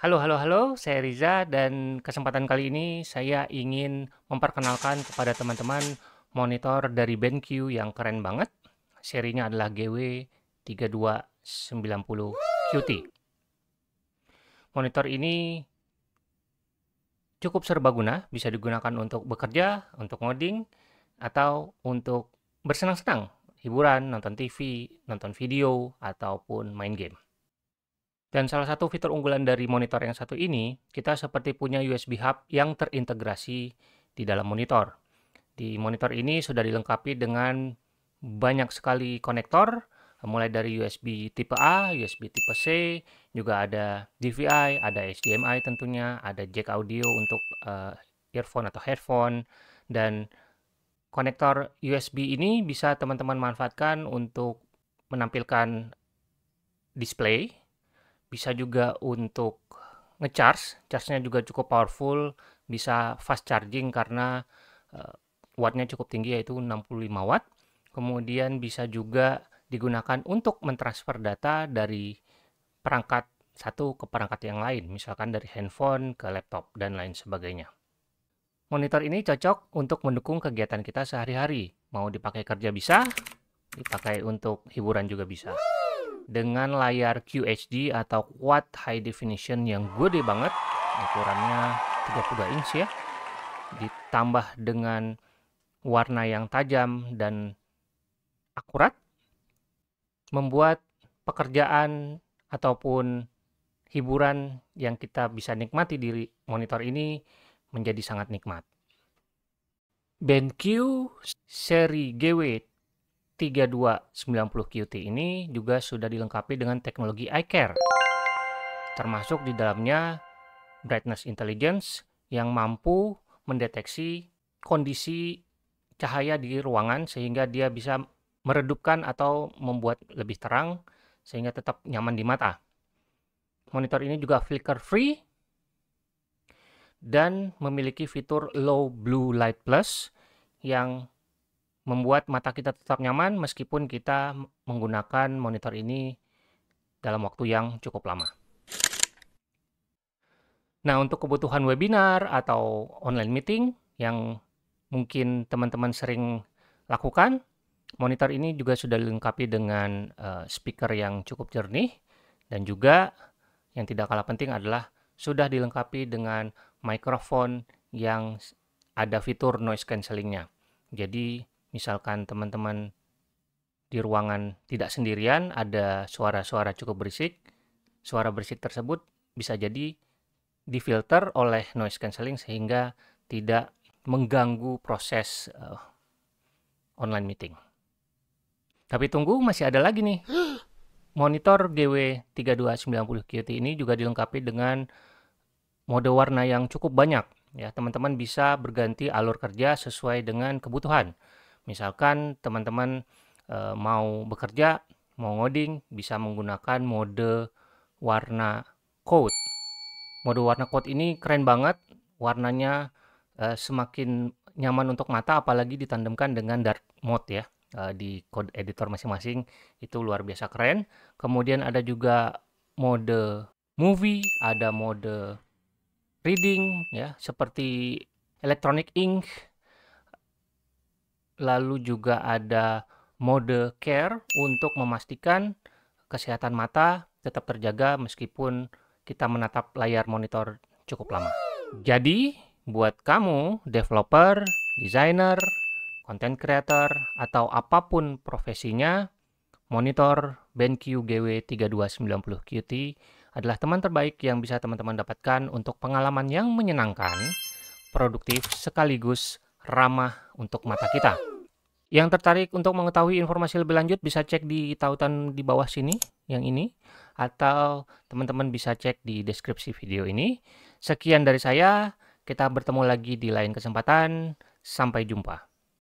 Halo, halo, halo. Saya Riza dan kesempatan kali ini saya ingin memperkenalkan kepada teman-teman monitor dari BenQ yang keren banget. Serinya adalah GW3290QT. Monitor ini cukup serbaguna, bisa digunakan untuk bekerja, untuk ngoding, atau untuk bersenang-senang, hiburan, nonton TV, nonton video, ataupun main game. Dan salah satu fitur unggulan dari monitor yang satu ini, kita seperti punya USB hub yang terintegrasi di dalam monitor. Di monitor ini sudah dilengkapi dengan banyak sekali konektor, mulai dari USB tipe A, USB tipe C, juga ada DVI, ada HDMI tentunya, ada jack audio untuk uh, earphone atau headphone, dan konektor USB ini bisa teman-teman manfaatkan untuk menampilkan display bisa juga untuk ngecharge, charge-nya juga cukup powerful, bisa fast charging karena uh, eh, nya cukup tinggi yaitu 65 watt. Kemudian bisa juga digunakan untuk mentransfer data dari perangkat satu ke perangkat yang lain, misalkan dari handphone ke laptop dan lain sebagainya. Monitor ini cocok untuk mendukung kegiatan kita sehari-hari. Mau dipakai kerja bisa, dipakai untuk hiburan juga bisa dengan layar QHD atau Quad High Definition yang gede banget ukurannya 32 inch ya ditambah dengan warna yang tajam dan akurat membuat pekerjaan ataupun hiburan yang kita bisa nikmati di monitor ini menjadi sangat nikmat. BenQ seri GW 3290QT ini juga sudah dilengkapi dengan teknologi iCare. Termasuk di dalamnya Brightness Intelligence yang mampu mendeteksi kondisi cahaya di ruangan sehingga dia bisa meredupkan atau membuat lebih terang sehingga tetap nyaman di mata. Monitor ini juga flicker free dan memiliki fitur low blue light plus yang membuat mata kita tetap nyaman meskipun kita menggunakan monitor ini dalam waktu yang cukup lama. Nah, untuk kebutuhan webinar atau online meeting yang mungkin teman-teman sering lakukan, monitor ini juga sudah dilengkapi dengan eh, speaker yang cukup jernih dan juga yang tidak kalah penting adalah sudah dilengkapi dengan microphone yang ada fitur noise cancelling-nya. Jadi misalkan teman-teman di ruangan tidak sendirian, ada suara-suara cukup berisik, suara berisik tersebut bisa jadi difilter oleh noise cancelling sehingga tidak mengganggu proses uh, online meeting. Tapi tunggu, masih ada lagi nih. Monitor GW3290QT ini juga dilengkapi dengan mode warna yang cukup banyak. Ya, teman-teman bisa berganti alur kerja sesuai dengan kebutuhan. Misalkan teman-teman e, mau bekerja, mau ngoding, bisa menggunakan mode warna code. Mode warna code ini keren banget, warnanya e, semakin nyaman untuk mata apalagi ditandemkan dengan dark mode ya e, di code editor masing-masing itu luar biasa keren. Kemudian ada juga mode movie, ada mode reading ya seperti electronic ink lalu juga ada mode care untuk memastikan kesehatan mata tetap terjaga meskipun kita menatap layar monitor cukup lama. Jadi, buat kamu developer, designer, content creator, atau apapun profesinya, monitor BenQ GW3290QT adalah teman terbaik yang bisa teman-teman dapatkan untuk pengalaman yang menyenangkan, produktif, sekaligus ramah untuk mata kita. Yang tertarik untuk mengetahui informasi lebih lanjut bisa cek di tautan di bawah sini, yang ini, atau teman-teman bisa cek di deskripsi video ini. Sekian dari saya, kita bertemu lagi di lain kesempatan. Sampai jumpa.